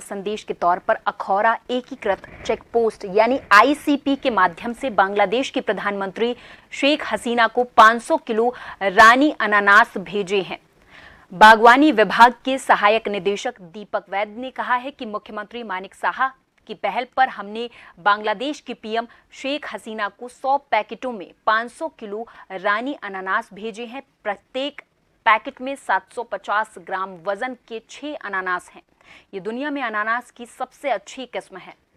संदेश के तौर पर अखौरा एकीकृत चेक पोस्ट यानी आईसीपी के माध्यम से बांग्लादेश की प्रधानमंत्री शेख हसीना को 500 किलो रानी अनानास भेजे हैं बागवानी विभाग के सहायक निदेशक दीपक वैद्य ने कहा है कि मुख्यमंत्री मानिक साहा की पहल पर हमने बांग्लादेश की पीएम शेख हसीना को 100 पैकेटों में 500 किलो रानी अनानास भेजे हैं प्रत्येक पैकेट में 750 ग्राम वजन के छह अनानास हैं ये दुनिया में अनानास की सबसे अच्छी किस्म है